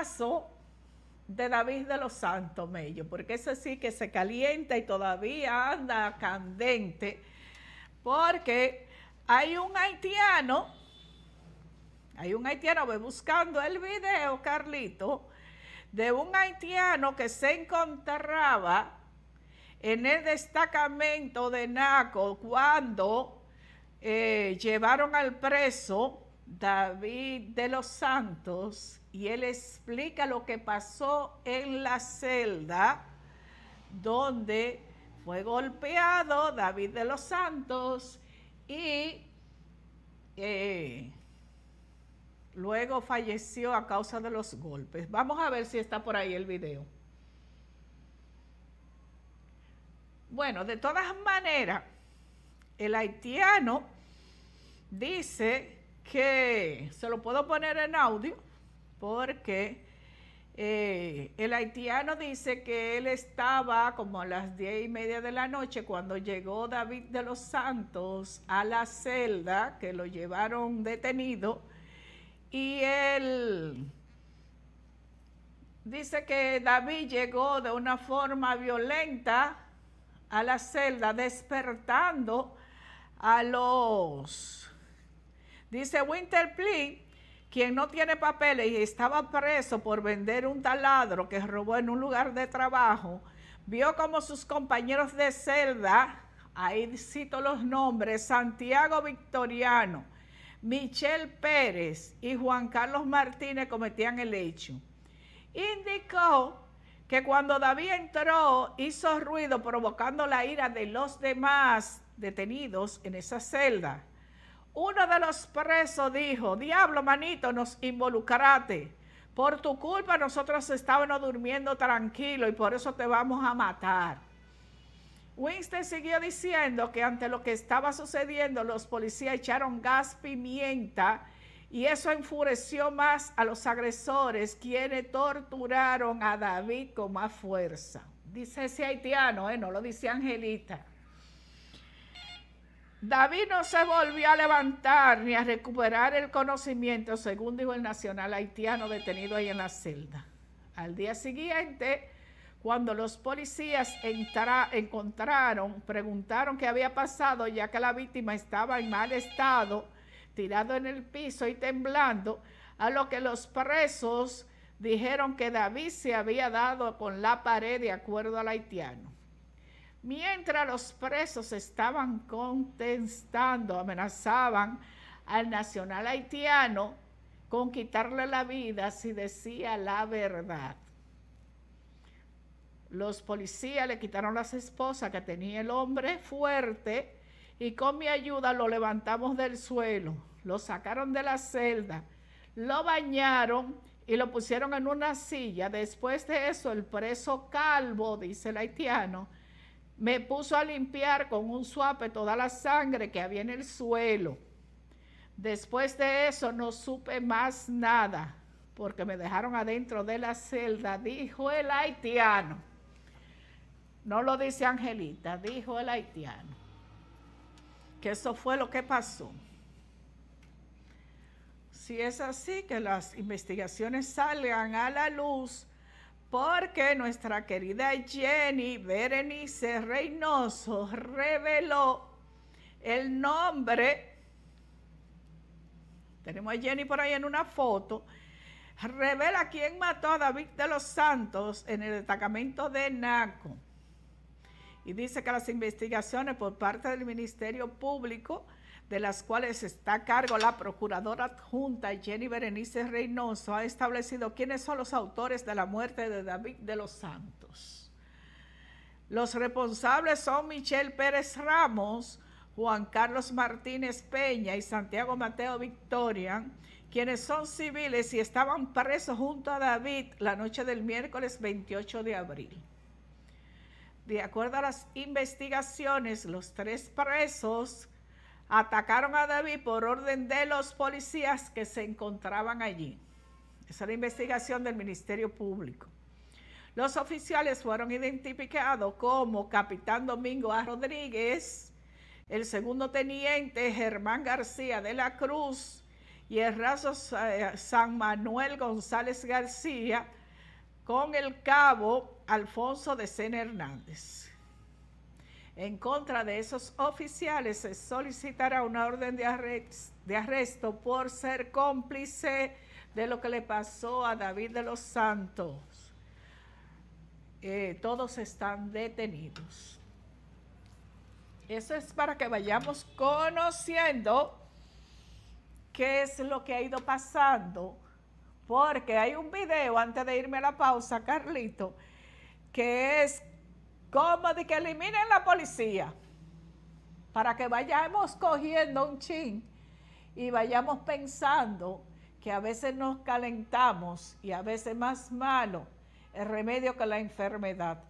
caso de David de los Santos, Mello, porque es sí que se calienta y todavía anda candente, porque hay un haitiano, hay un haitiano, voy buscando el video, Carlito, de un haitiano que se encontraba en el destacamento de Naco cuando eh, llevaron al preso David de los Santos y él explica lo que pasó en la celda donde fue golpeado David de los Santos y eh, luego falleció a causa de los golpes. Vamos a ver si está por ahí el video. Bueno, de todas maneras, el haitiano dice que se lo puedo poner en audio porque eh, el haitiano dice que él estaba como a las diez y media de la noche cuando llegó David de los Santos a la celda que lo llevaron detenido y él dice que David llegó de una forma violenta a la celda despertando a los Dice Winterplee, quien no tiene papeles y estaba preso por vender un taladro que robó en un lugar de trabajo, vio como sus compañeros de celda, ahí cito los nombres, Santiago Victoriano, Michelle Pérez y Juan Carlos Martínez cometían el hecho. Indicó que cuando David entró hizo ruido provocando la ira de los demás detenidos en esa celda. Uno de los presos dijo, diablo manito, nos involucrate. Por tu culpa nosotros estábamos durmiendo tranquilo y por eso te vamos a matar. Winston siguió diciendo que ante lo que estaba sucediendo los policías echaron gas pimienta y eso enfureció más a los agresores quienes torturaron a David con más fuerza. Dice ese haitiano, eh, no lo dice Angelita. David no se volvió a levantar ni a recuperar el conocimiento, según dijo el nacional haitiano detenido ahí en la celda. Al día siguiente, cuando los policías encontraron, preguntaron qué había pasado, ya que la víctima estaba en mal estado, tirado en el piso y temblando, a lo que los presos dijeron que David se había dado con la pared de acuerdo al haitiano. Mientras los presos estaban contestando, amenazaban al nacional haitiano con quitarle la vida si decía la verdad. Los policías le quitaron las esposas que tenía el hombre fuerte y con mi ayuda lo levantamos del suelo, lo sacaron de la celda, lo bañaron y lo pusieron en una silla. Después de eso, el preso calvo, dice el haitiano, me puso a limpiar con un suape toda la sangre que había en el suelo. Después de eso no supe más nada, porque me dejaron adentro de la celda, dijo el haitiano. No lo dice Angelita, dijo el haitiano. Que eso fue lo que pasó. Si es así, que las investigaciones salgan a la luz porque nuestra querida Jenny Berenice Reynoso reveló el nombre, tenemos a Jenny por ahí en una foto, revela quién mató a David de los Santos en el destacamento de Naco. Y dice que las investigaciones por parte del Ministerio Público de las cuales está a cargo la procuradora adjunta Jenny Berenice Reynoso, ha establecido quiénes son los autores de la muerte de David de los Santos. Los responsables son Michelle Pérez Ramos, Juan Carlos Martínez Peña y Santiago Mateo Victoria, quienes son civiles y estaban presos junto a David la noche del miércoles 28 de abril. De acuerdo a las investigaciones, los tres presos Atacaron a David por orden de los policías que se encontraban allí. Esa es la investigación del Ministerio Público. Los oficiales fueron identificados como Capitán Domingo A. Rodríguez, el segundo teniente Germán García de la Cruz y el raso eh, San Manuel González García con el cabo Alfonso de Sena Hernández en contra de esos oficiales se solicitará una orden de, arresto, por ser cómplice de lo que le pasó a David de los Santos. Eh, todos están detenidos. Eso es para que vayamos conociendo qué es lo que ha ido pasando, porque hay un video antes de irme a la pausa, Carlito, que es ¿Cómo? de que eliminen la policía, para que vayamos cogiendo un chin y vayamos pensando que a veces nos calentamos y a veces más malo el remedio que la enfermedad.